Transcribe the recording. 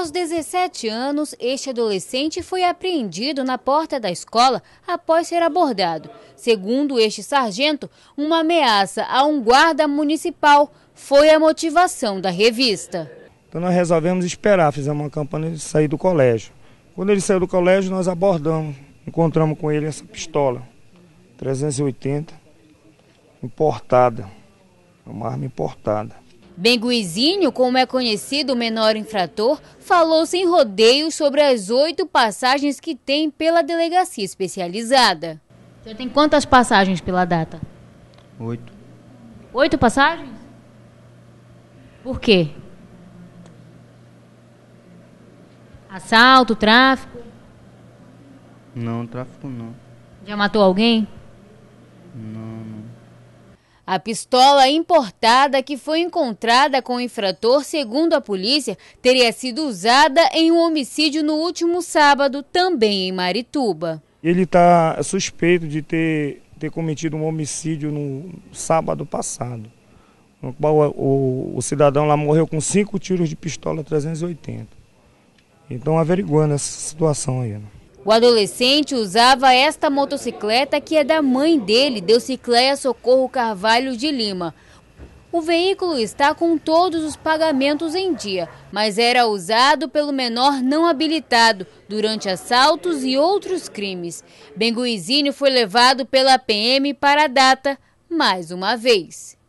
Aos 17 anos, este adolescente foi apreendido na porta da escola após ser abordado. Segundo este sargento, uma ameaça a um guarda municipal foi a motivação da revista. Então nós resolvemos esperar, fizemos uma campanha de sair do colégio. Quando ele saiu do colégio, nós abordamos, encontramos com ele essa pistola 380 importada, uma arma importada. Benguizinho, como é conhecido o menor infrator, falou sem rodeio sobre as oito passagens que tem pela delegacia especializada. Já tem quantas passagens pela data? Oito. Oito passagens? Por quê? Assalto, tráfico? Não, tráfico não. Já matou alguém? Não, não. A pistola importada que foi encontrada com o infrator, segundo a polícia, teria sido usada em um homicídio no último sábado, também em Marituba. Ele está suspeito de ter, ter cometido um homicídio no sábado passado. No qual o, o cidadão lá morreu com cinco tiros de pistola 380. Então averiguando essa situação aí. Né? O adolescente usava esta motocicleta que é da mãe dele, Deucicleia Socorro Carvalho de Lima. O veículo está com todos os pagamentos em dia, mas era usado pelo menor não habilitado durante assaltos e outros crimes. Benguizinho foi levado pela PM para a data mais uma vez.